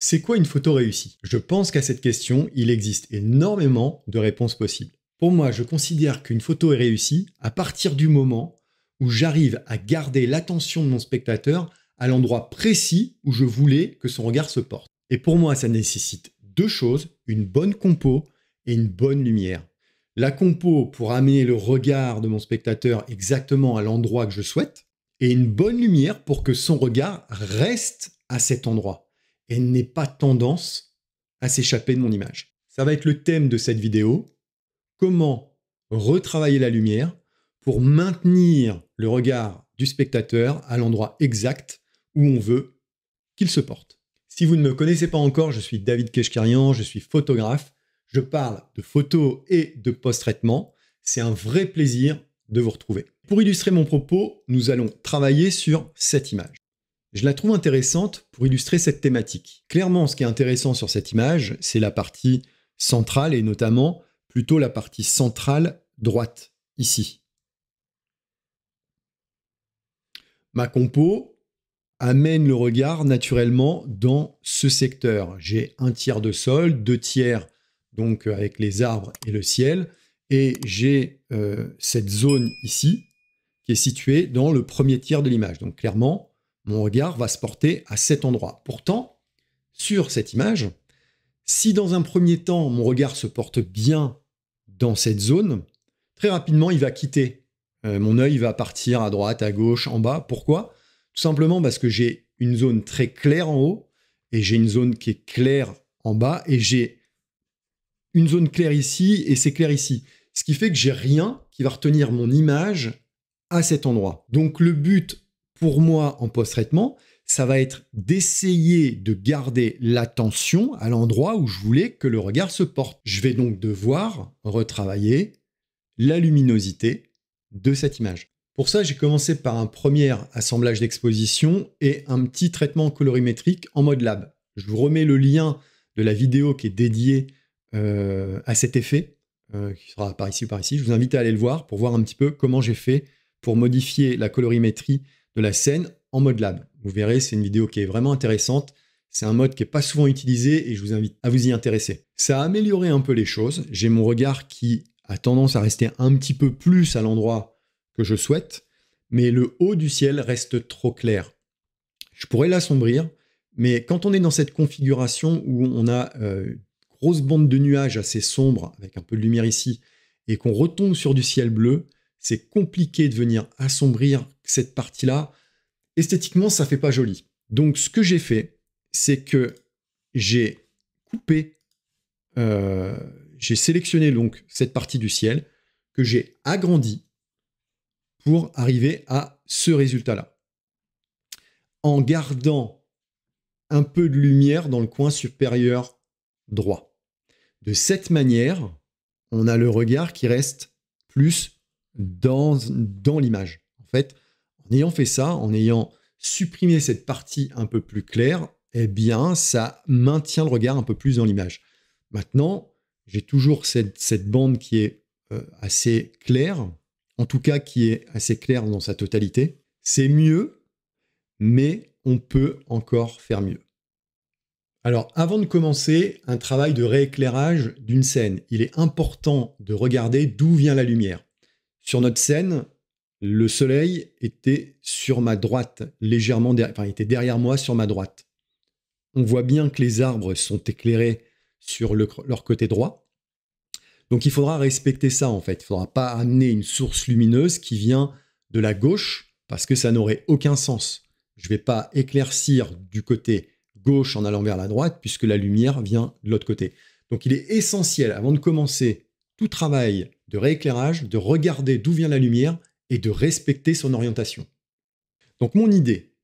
C'est quoi une photo réussie Je pense qu'à cette question, il existe énormément de réponses possibles. Pour moi, je considère qu'une photo est réussie à partir du moment où j'arrive à garder l'attention de mon spectateur à l'endroit précis où je voulais que son regard se porte. Et pour moi, ça nécessite deux choses, une bonne compo et une bonne lumière. La compo pour amener le regard de mon spectateur exactement à l'endroit que je souhaite, et une bonne lumière pour que son regard reste à cet endroit et n'ai pas tendance à s'échapper de mon image. Ça va être le thème de cette vidéo. Comment retravailler la lumière pour maintenir le regard du spectateur à l'endroit exact où on veut qu'il se porte. Si vous ne me connaissez pas encore, je suis David Keshkarian, je suis photographe. Je parle de photos et de post-traitement. C'est un vrai plaisir de vous retrouver. Pour illustrer mon propos, nous allons travailler sur cette image. Je la trouve intéressante pour illustrer cette thématique. Clairement, ce qui est intéressant sur cette image, c'est la partie centrale et notamment plutôt la partie centrale droite, ici. Ma compo amène le regard naturellement dans ce secteur. J'ai un tiers de sol, deux tiers donc euh, avec les arbres et le ciel, et j'ai euh, cette zone ici qui est située dans le premier tiers de l'image. Donc clairement, mon regard va se porter à cet endroit. Pourtant, sur cette image, si dans un premier temps mon regard se porte bien dans cette zone, très rapidement il va quitter. Euh, mon œil va partir à droite, à gauche, en bas. Pourquoi Tout simplement parce que j'ai une zone très claire en haut et j'ai une zone qui est claire en bas et j'ai une zone claire ici et c'est clair ici. Ce qui fait que j'ai rien qui va retenir mon image à cet endroit. Donc le but pour moi en post-traitement, ça va être d'essayer de garder l'attention à l'endroit où je voulais que le regard se porte. Je vais donc devoir retravailler la luminosité de cette image. Pour ça, j'ai commencé par un premier assemblage d'exposition et un petit traitement colorimétrique en mode lab. Je vous remets le lien de la vidéo qui est dédiée euh, à cet effet, euh, qui sera par ici ou par ici. Je vous invite à aller le voir pour voir un petit peu comment j'ai fait pour modifier la colorimétrie la scène en mode lab. Vous verrez, c'est une vidéo qui est vraiment intéressante. C'est un mode qui n'est pas souvent utilisé et je vous invite à vous y intéresser. Ça a amélioré un peu les choses. J'ai mon regard qui a tendance à rester un petit peu plus à l'endroit que je souhaite, mais le haut du ciel reste trop clair. Je pourrais l'assombrir, mais quand on est dans cette configuration où on a une euh, grosse bande de nuages assez sombre avec un peu de lumière ici et qu'on retombe sur du ciel bleu, c'est compliqué de venir assombrir cette partie-là. Esthétiquement, ça ne fait pas joli. Donc, ce que j'ai fait, c'est que j'ai coupé, euh, j'ai sélectionné donc cette partie du ciel que j'ai agrandi pour arriver à ce résultat-là. En gardant un peu de lumière dans le coin supérieur droit. De cette manière, on a le regard qui reste plus dans, dans l'image. En fait, en ayant fait ça, en ayant supprimé cette partie un peu plus claire, eh bien, ça maintient le regard un peu plus dans l'image. Maintenant, j'ai toujours cette, bande qui est euh, assez claire, en tout cas qui est assez claire dans sa totalité. C'est mieux, mais on peut encore faire mieux. Alors, avant de commencer un travail de rééclairage d'une scène, il est important de regarder d'où vient la lumière. Sur notre scène, le soleil était sur ma droite, légèrement derrière, enfin, il était derrière moi sur ma droite. On voit bien que les arbres sont éclairés sur leur côté droit. Donc il faudra respecter ça en fait. Il faudra pas amener une source lumineuse qui vient de la gauche parce que ça n'aurait aucun sens. Je ne vais pas éclaircir du côté gauche en allant vers la droite puisque la lumière vient de l'autre côté. Donc il est essentiel avant de commencer tout travail de rééclairage, de regarder d'où vient la lumière et de respecter son orientation. Donc mon idée,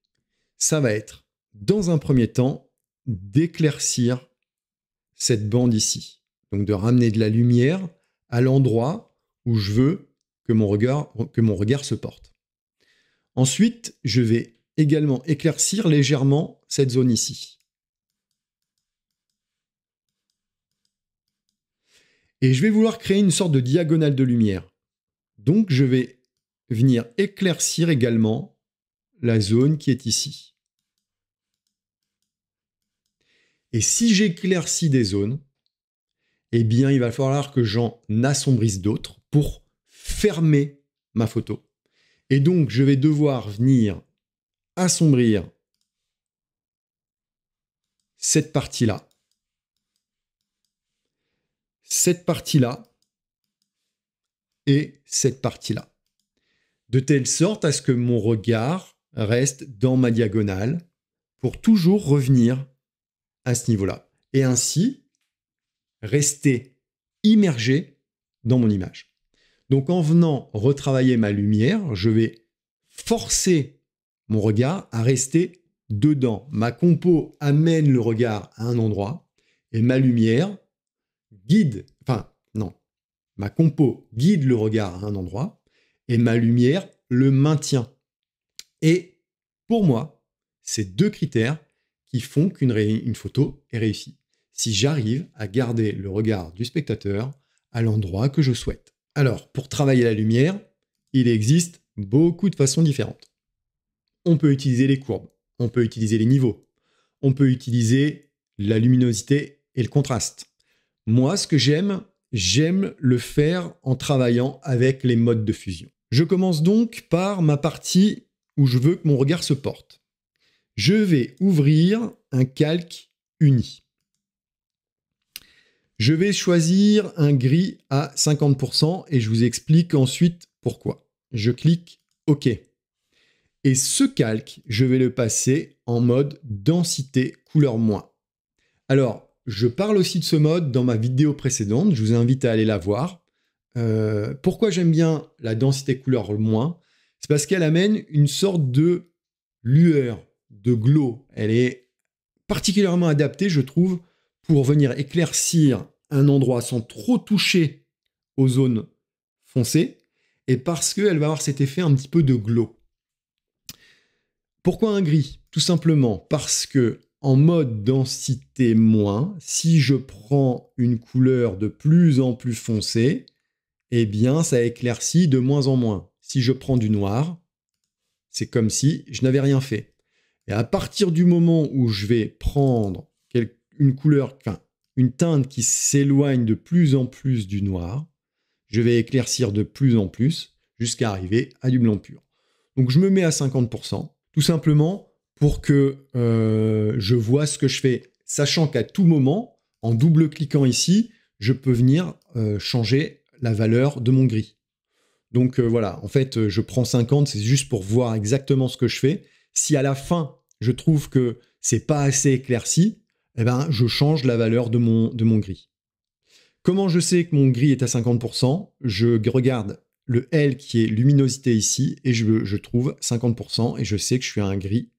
ça va être, dans un premier temps, d'éclaircir cette bande ici. Donc de ramener de la lumière à l'endroit où je veux que mon, regard, que mon regard se porte. Ensuite, je vais également éclaircir légèrement cette zone ici. et je vais vouloir créer une sorte de diagonale de lumière. Donc je vais venir éclaircir également la zone qui est ici. Et si j'éclaircis des zones, eh bien il va falloir que j'en assombrisse d'autres pour fermer ma photo. Et donc je vais devoir venir assombrir cette partie-là cette partie-là et cette partie-là. De telle sorte à ce que mon regard reste dans ma diagonale pour toujours revenir à ce niveau-là. Et ainsi, rester immergé dans mon image. Donc en venant retravailler ma lumière, je vais forcer mon regard à rester dedans. Ma compo amène le regard à un endroit et ma lumière guide, enfin non, ma compo guide le regard à un endroit et ma lumière le maintient. Et pour moi, ces deux critères qui font qu'une une photo est réussie. Si j'arrive à garder le regard du spectateur à l'endroit que je souhaite. Alors, pour travailler la lumière, il existe beaucoup de façons différentes. On peut utiliser les courbes, on peut utiliser les niveaux, on peut utiliser la luminosité et le contraste. Moi, ce que j'aime, j'aime le faire en travaillant avec les modes de fusion. Je commence donc par ma partie où je veux que mon regard se porte. Je vais ouvrir un calque uni. Je vais choisir un gris à 50% et je vous explique ensuite pourquoi. Je clique OK. Et ce calque, je vais le passer en mode densité couleur moins. Alors, je parle aussi de ce mode dans ma vidéo précédente, je vous invite à aller la voir. Euh, pourquoi j'aime bien la densité couleur moins C'est parce qu'elle amène une sorte de lueur, de glow. Elle est particulièrement adaptée, je trouve, pour venir éclaircir un endroit sans trop toucher aux zones foncées, et parce qu'elle va avoir cet effet un petit peu de glow. Pourquoi un gris Tout simplement parce que en mode densité moins, si je prends une couleur de plus en plus foncée, eh bien ça éclaircit de moins en moins. Si je prends du noir, c'est comme si je n'avais rien fait. Et à partir du moment où je vais prendre une couleur, une teinte qui s'éloigne de plus en plus du noir, je vais éclaircir de plus en plus jusqu'à arriver à du blanc pur. Donc je me mets à 50%, tout simplement pour que euh, je vois ce que je fais, sachant qu'à tout moment, en double-cliquant ici, je peux venir euh, changer la valeur de mon gris. Donc euh, voilà, en fait, je prends 50, c'est juste pour voir exactement ce que je fais. Si à la fin, je trouve que c'est pas assez éclairci, eh ben, je change la valeur de mon, de mon gris. Comment je sais que mon gris est à 50% Je regarde le L qui est luminosité ici et je, je trouve 50% et je sais que je suis à un gris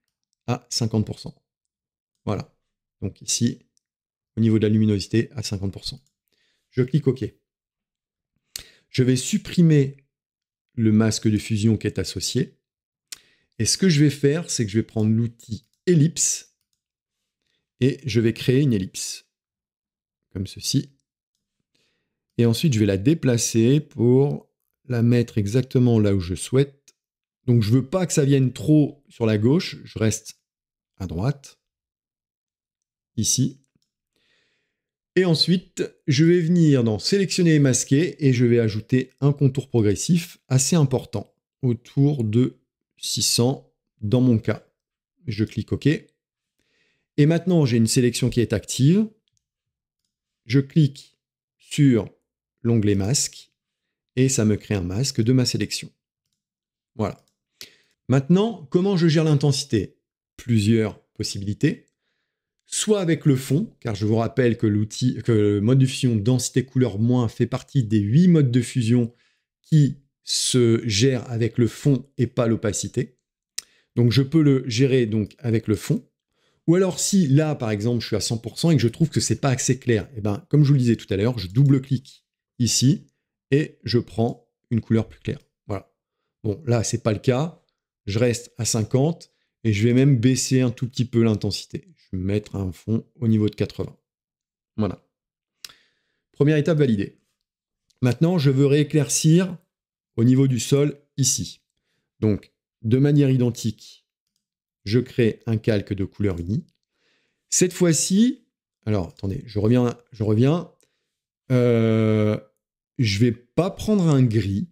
à 50%. Voilà. Donc ici, au niveau de la luminosité, à 50%. Je clique OK. Je vais supprimer le masque de fusion qui est associé. Et ce que je vais faire, c'est que je vais prendre l'outil ellipse et je vais créer une ellipse, comme ceci. Et ensuite, je vais la déplacer pour la mettre exactement là où je souhaite. Donc je ne veux pas que ça vienne trop sur la gauche, je reste à droite, ici. Et ensuite, je vais venir dans sélectionner et masquer et je vais ajouter un contour progressif assez important, autour de 600 dans mon cas. Je clique OK. Et maintenant, j'ai une sélection qui est active. Je clique sur l'onglet masque et ça me crée un masque de ma sélection. Voilà. Maintenant, comment je gère l'intensité Plusieurs possibilités. Soit avec le fond, car je vous rappelle que le mode de fusion densité couleur moins fait partie des 8 modes de fusion qui se gèrent avec le fond et pas l'opacité. Donc je peux le gérer donc avec le fond. Ou alors si là par exemple je suis à 100% et que je trouve que ce n'est pas assez clair, et eh ben, comme je vous le disais tout à l'heure, je double-clique ici et je prends une couleur plus claire. Voilà. Bon là ce c'est pas le cas, je reste à 50 et je vais même baisser un tout petit peu l'intensité. Je vais mettre un fond au niveau de 80. Voilà. Première étape validée. Maintenant, je veux rééclaircir au niveau du sol ici. Donc, de manière identique, je crée un calque de couleur unie. Cette fois-ci, alors attendez, je reviens, je reviens. Euh, je vais pas prendre un gris,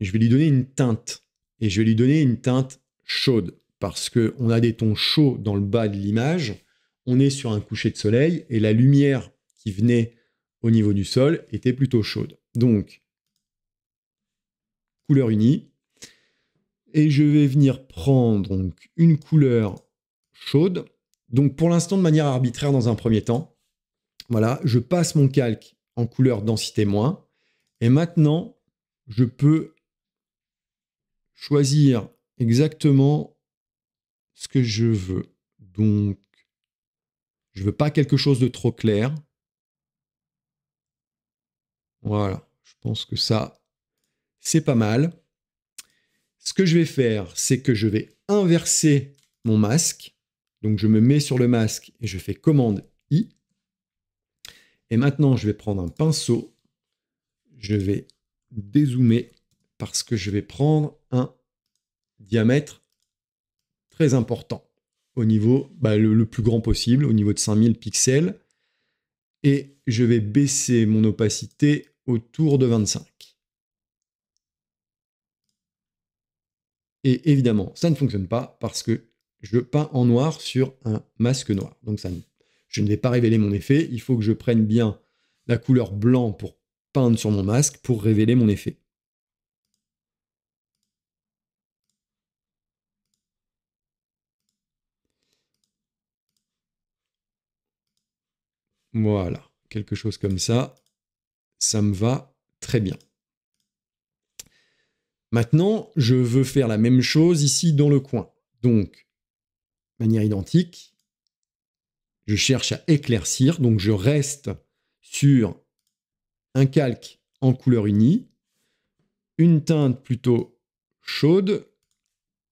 je vais lui donner une teinte et je vais lui donner une teinte chaude parce que on a des tons chauds dans le bas de l'image. On est sur un coucher de soleil et la lumière qui venait au niveau du sol était plutôt chaude. Donc, couleur unie. Et je vais venir prendre donc, une couleur chaude. Donc pour l'instant de manière arbitraire dans un premier temps. Voilà, je passe mon calque en couleur densité moins. Et maintenant, je peux choisir exactement ce que je veux. Donc, je veux pas quelque chose de trop clair. Voilà, je pense que ça, c'est pas mal. Ce que je vais faire, c'est que je vais inverser mon masque. Donc, je me mets sur le masque et je fais commande I. Et maintenant, je vais prendre un pinceau. Je vais dézoomer parce que je vais prendre un diamètre très important au niveau bah, le, plus grand possible, au niveau de 5000 pixels, et je vais baisser mon opacité autour de 25. Et évidemment, ça ne fonctionne pas parce que je peins en noir sur un masque noir. Donc je ne vais pas révéler mon effet, il faut que je prenne bien la couleur blanc pour peindre sur mon masque pour révéler mon effet. Voilà, quelque chose comme ça. Ça me va très bien. Maintenant, je veux faire la même chose ici dans le coin. Donc, manière identique, je cherche à éclaircir, donc je reste sur un calque en couleur unie, une teinte plutôt chaude.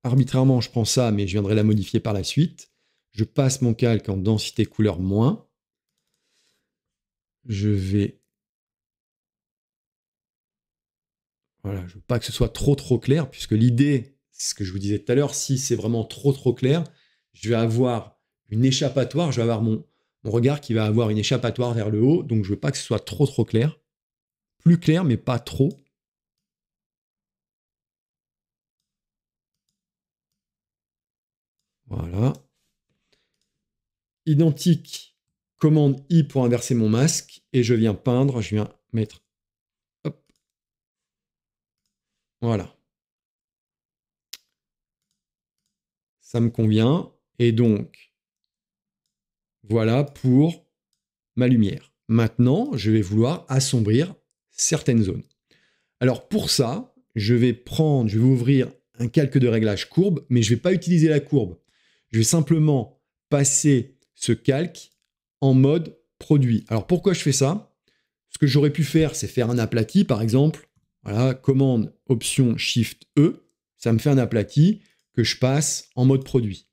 Arbitrairement, je prends ça, mais je viendrai la modifier par la suite. Je passe mon calque en densité couleur moins. Je vais... Voilà, je veux pas que ce soit trop trop clair, puisque l'idée, c'est ce que je vous disais tout à l'heure, si c'est vraiment trop trop clair, je vais avoir une échappatoire, je vais avoir mon, mon regard qui va avoir une échappatoire vers le haut, donc je veux pas que ce soit trop trop clair. Plus clair, mais pas trop. Voilà. Identique commande I pour inverser mon masque et je viens peindre, je viens mettre. Hop. Voilà. Ça me convient. Et donc, voilà pour ma lumière. Maintenant, je vais vouloir assombrir certaines zones. Alors pour ça, je vais prendre, je vais ouvrir un calque de réglage courbe, mais je ne vais pas utiliser la courbe. Je vais simplement passer ce calque en mode produit. Alors pourquoi je fais ça Ce que j'aurais pu faire, c'est faire un aplati, par exemple. Voilà, commande option Shift E, ça me fait un aplati que je passe en mode produit.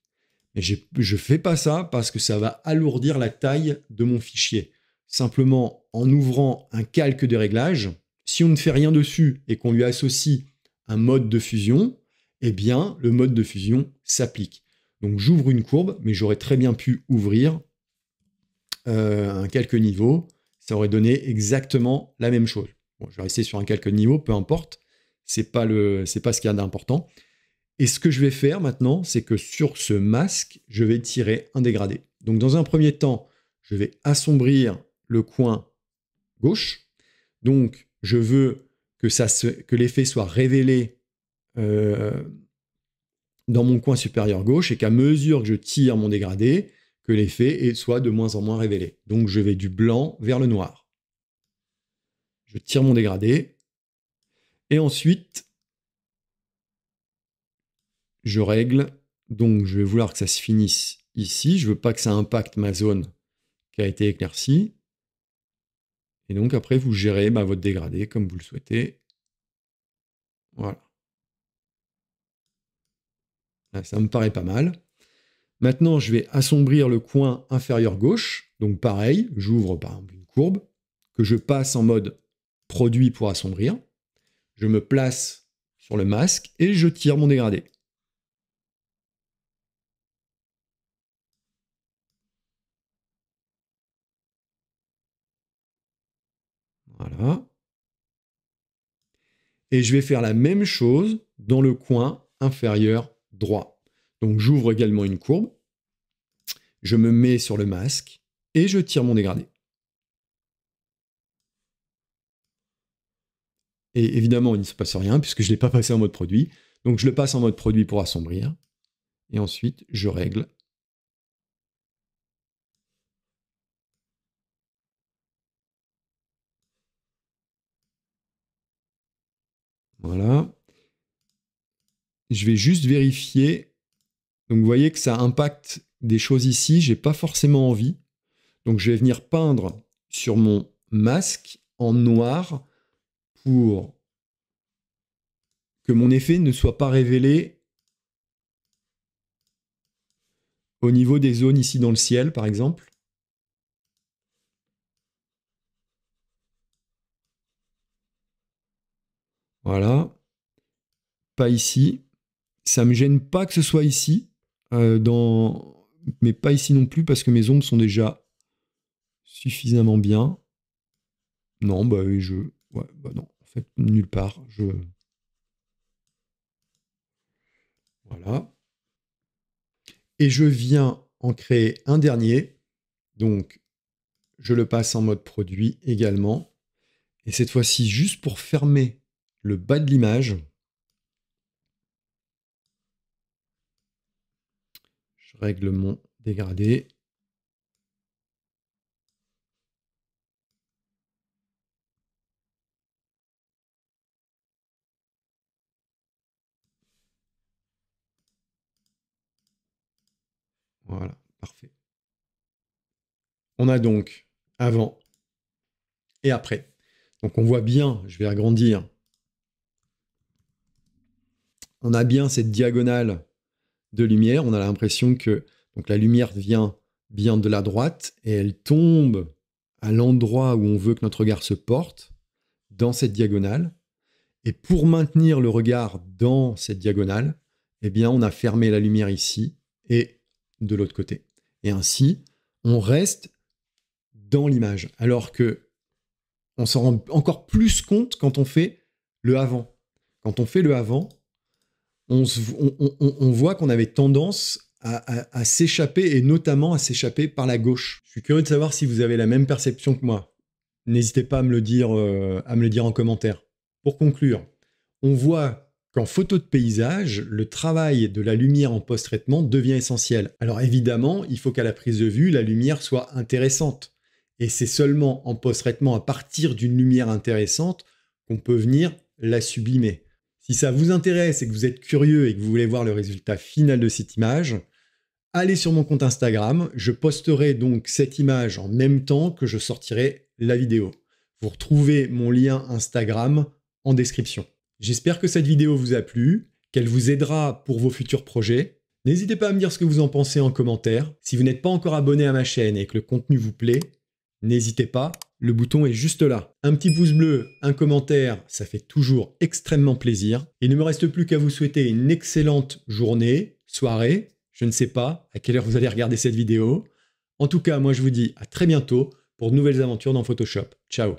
Mais je ne fais pas ça parce que ça va alourdir la taille de mon fichier. Simplement, en ouvrant un calque de réglages si on ne fait rien dessus et qu'on lui associe un mode de fusion, eh bien, le mode de fusion s'applique. Donc j'ouvre une courbe, mais j'aurais très bien pu ouvrir euh, un quelques niveaux, ça aurait donné exactement la même chose. je vais rester sur un quelques niveaux, peu importe. C'est pas le, c'est pas ce qu'il y a d'important. Et ce que je vais faire maintenant, c'est que sur ce masque, je vais tirer un dégradé. Donc dans un premier temps, je vais assombrir le coin gauche. Donc je veux que, ça que l'effet soit révélé euh, dans mon coin supérieur gauche et qu'à mesure que je tire mon dégradé, l'effet soit soit de moins en moins révélé. Donc je vais du blanc vers le noir. Je tire mon dégradé. Et ensuite, je règle. Donc je vais vouloir que ça se finisse ici. Je veux pas que ça impacte ma zone qui a été éclaircie. Et donc après, vous gérez bah, votre dégradé comme vous le souhaitez. Voilà. ça me paraît pas mal. Maintenant, je vais assombrir le coin inférieur gauche. Donc pareil, j'ouvre par exemple une courbe que je passe en mode produit pour assombrir. Je me place sur le masque et je tire mon dégradé. Voilà. Et je vais faire la même chose dans le coin inférieur droit. Donc j'ouvre également une courbe, je me mets sur le masque et je tire mon dégradé. Et évidemment, il ne se passe rien puisque je ne l'ai pas passé en mode produit. Donc je le passe en mode produit pour assombrir. Et ensuite, je règle. Voilà. Je vais juste vérifier donc vous voyez que ça impacte des choses ici, j'ai pas forcément envie. Donc je vais venir peindre sur mon masque en noir pour que mon effet ne soit pas révélé au niveau des zones ici dans le ciel par exemple. Voilà. Pas ici. Ça me gêne pas que ce soit ici. Euh, dans... Mais pas ici non plus parce que mes ombres sont déjà suffisamment bien. Non, bah je. Ouais, bah non, en fait, nulle part. Je. Voilà. Et je viens en créer un dernier. Donc, je le passe en mode produit également. Et cette fois-ci, juste pour fermer le bas de l'image, Règlement dégradé. Voilà, parfait. On a donc avant et après. Donc on voit bien, je vais agrandir. On a bien cette diagonale de lumière, on a l'impression que donc la lumière vient bien de la droite et elle tombe à l'endroit où on veut que notre regard se porte, dans cette diagonale. Et pour maintenir le regard dans cette diagonale, eh bien, on a fermé la lumière ici et de l'autre côté. Et ainsi, on reste dans l'image. Alors que on s'en rend encore plus compte quand on fait le avant. Quand on fait le avant, on, voit qu'on avait tendance à, s'échapper et notamment à s'échapper par la gauche. Je suis curieux de savoir si vous avez la même perception que moi. N'hésitez pas à me, le dire, euh, à me le dire en commentaire. Pour conclure, on voit qu'en photo de paysage, le travail de la lumière en post-traitement devient essentiel. Alors évidemment, il faut qu'à la prise de vue, la lumière soit intéressante. Et c'est seulement en post-traitement, à partir d'une lumière intéressante, qu'on peut venir la sublimer. Si ça vous intéresse et que vous êtes curieux et que vous voulez voir le résultat final de cette image, allez sur mon compte Instagram. Je posterai donc cette image en même temps que je sortirai la vidéo. Vous retrouvez mon lien Instagram en description. J'espère que cette vidéo vous a plu, qu'elle vous aidera pour vos futurs projets. N'hésitez pas à me dire ce que vous en pensez en commentaire. Si vous n'êtes pas encore abonné à ma chaîne et que le contenu vous plaît, n'hésitez pas le bouton est juste là. Un petit pouce bleu, un commentaire, ça fait toujours extrêmement plaisir. Il ne me reste plus qu'à vous souhaiter une excellente journée, soirée, je ne sais pas à quelle heure vous allez regarder cette vidéo. En tout cas, moi je vous dis à très bientôt pour de nouvelles aventures dans Photoshop. Ciao